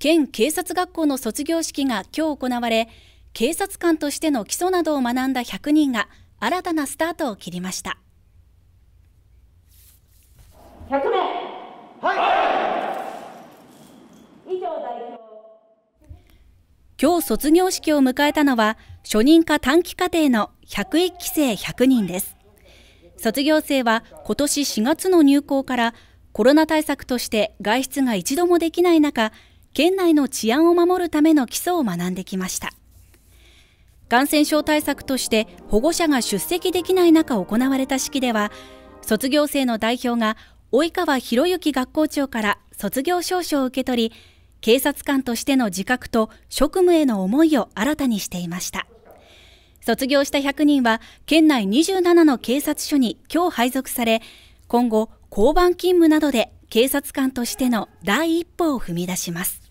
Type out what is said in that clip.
県警察学校の卒業式が今日行われ警察官としての基礎などを学んだ100人が新たなスタートを切りました100名はい、はい、以上代表今日卒業式を迎えたのは初任科短期課程の101期生100人です卒業生は今年4月の入校からコロナ対策として外出が一度もできない中県内の治安を守るための基礎を学んできました感染症対策として保護者が出席できない中行われた式では卒業生の代表が及川博之学校長から卒業証書を受け取り警察官としての自覚と職務への思いを新たにしていました卒業した100人は県内27の警察署に今日配属され今後交番勤務などで警察官としての第一歩を踏み出します